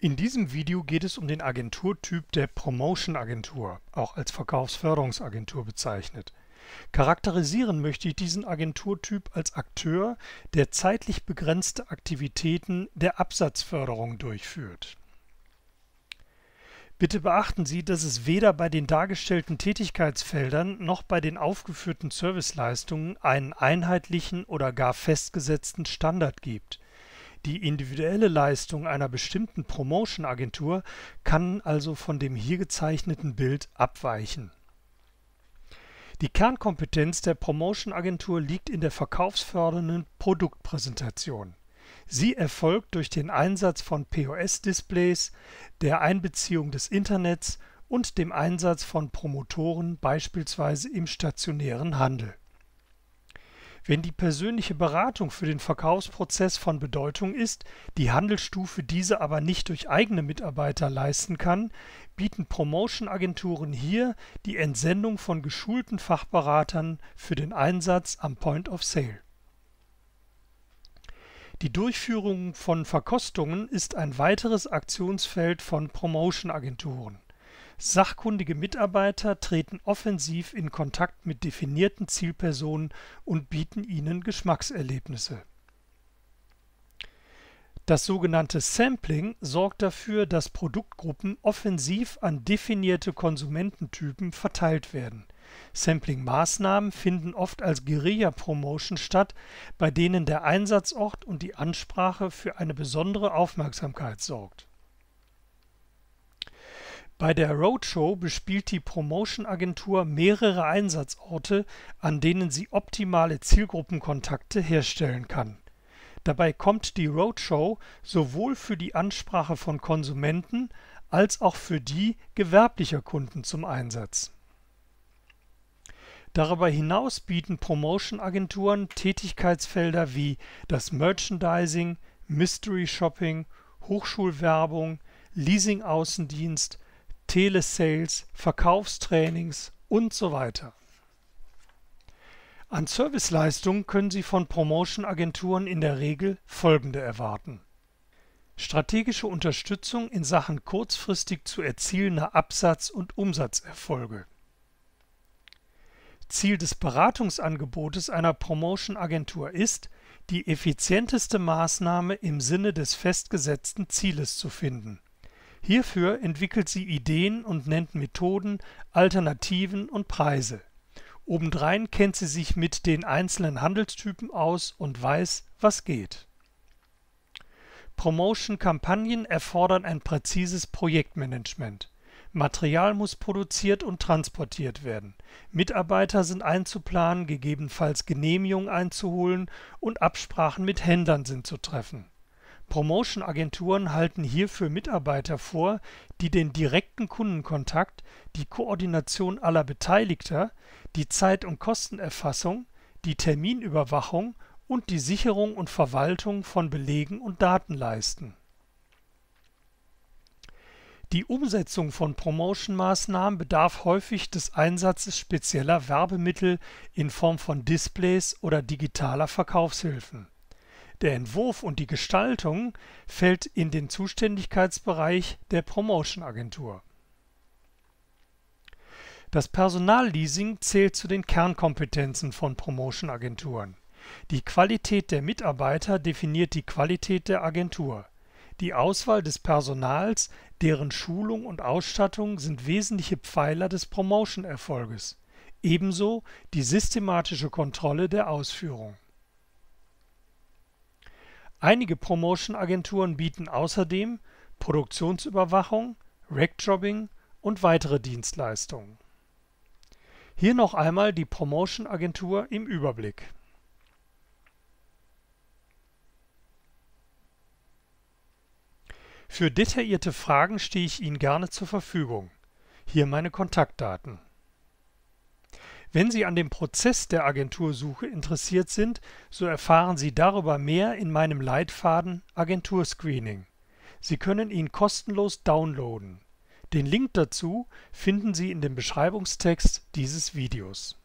In diesem Video geht es um den Agenturtyp der Promotion-Agentur, auch als Verkaufsförderungsagentur bezeichnet. Charakterisieren möchte ich diesen Agenturtyp als Akteur, der zeitlich begrenzte Aktivitäten der Absatzförderung durchführt. Bitte beachten Sie, dass es weder bei den dargestellten Tätigkeitsfeldern noch bei den aufgeführten Serviceleistungen einen einheitlichen oder gar festgesetzten Standard gibt – die individuelle Leistung einer bestimmten Promotion-Agentur kann also von dem hier gezeichneten Bild abweichen. Die Kernkompetenz der Promotion-Agentur liegt in der verkaufsfördernden Produktpräsentation. Sie erfolgt durch den Einsatz von POS-Displays, der Einbeziehung des Internets und dem Einsatz von Promotoren beispielsweise im stationären Handel wenn die persönliche Beratung für den Verkaufsprozess von Bedeutung ist, die Handelsstufe diese aber nicht durch eigene Mitarbeiter leisten kann, bieten Promotion-Agenturen hier die Entsendung von geschulten Fachberatern für den Einsatz am Point of Sale. Die Durchführung von Verkostungen ist ein weiteres Aktionsfeld von Promotion-Agenturen Sachkundige Mitarbeiter treten offensiv in Kontakt mit definierten Zielpersonen und bieten ihnen Geschmackserlebnisse. Das sogenannte Sampling sorgt dafür, dass Produktgruppen offensiv an definierte Konsumententypen verteilt werden. Sampling-Maßnahmen finden oft als Guerilla-Promotion statt, bei denen der Einsatzort und die Ansprache für eine besondere Aufmerksamkeit sorgt bei der Roadshow bespielt die Promotion-Agentur mehrere Einsatzorte, an denen sie optimale Zielgruppenkontakte herstellen kann. Dabei kommt die Roadshow sowohl für die Ansprache von Konsumenten als auch für die gewerblicher Kunden zum Einsatz. Darüber hinaus bieten Promotion-Agenturen Tätigkeitsfelder wie das Merchandising, Mystery Shopping, Hochschulwerbung, Leasing-Außendienst Telesales, Verkaufstrainings und so weiter. An Serviceleistungen können Sie von Promotion-Agenturen in der Regel folgende erwarten. Strategische Unterstützung in Sachen kurzfristig zu erzielender Absatz- und Umsatzerfolge. Ziel des Beratungsangebotes einer Promotion-Agentur ist, die effizienteste Maßnahme im Sinne des festgesetzten Zieles zu finden Hierfür entwickelt sie Ideen und nennt Methoden, Alternativen und Preise. Obendrein kennt sie sich mit den einzelnen Handelstypen aus und weiß, was geht. Promotion-Kampagnen erfordern ein präzises Projektmanagement. Material muss produziert und transportiert werden. Mitarbeiter sind einzuplanen, gegebenenfalls Genehmigungen einzuholen und Absprachen mit Händlern sind zu treffen Promotion-Agenturen halten hierfür Mitarbeiter vor, die den direkten Kundenkontakt, die Koordination aller Beteiligter, die Zeit und Kostenerfassung, die Terminüberwachung und die Sicherung und Verwaltung von Belegen und Daten leisten. Die Umsetzung von Promotion-Maßnahmen bedarf häufig des Einsatzes spezieller Werbemittel in Form von Displays oder digitaler Verkaufshilfen der Entwurf und die Gestaltung fällt in den Zuständigkeitsbereich der Promotion-Agentur. Das Personalleasing zählt zu den Kernkompetenzen von Promotion-Agenturen. Die Qualität der Mitarbeiter definiert die Qualität der Agentur. Die Auswahl des Personals, deren Schulung und Ausstattung sind wesentliche Pfeiler des Promotion-Erfolges, ebenso die systematische Kontrolle der Ausführung Einige Promotion-Agenturen bieten außerdem Produktionsüberwachung, Rackjobbing und weitere Dienstleistungen. Hier noch einmal die Promotion-Agentur im Überblick. Für detaillierte Fragen stehe ich Ihnen gerne zur Verfügung. Hier meine Kontaktdaten wenn Sie an dem Prozess der Agentursuche interessiert sind, so erfahren Sie darüber mehr in meinem Leitfaden Agenturscreening. Sie können ihn kostenlos downloaden. Den Link dazu finden Sie in dem Beschreibungstext dieses Videos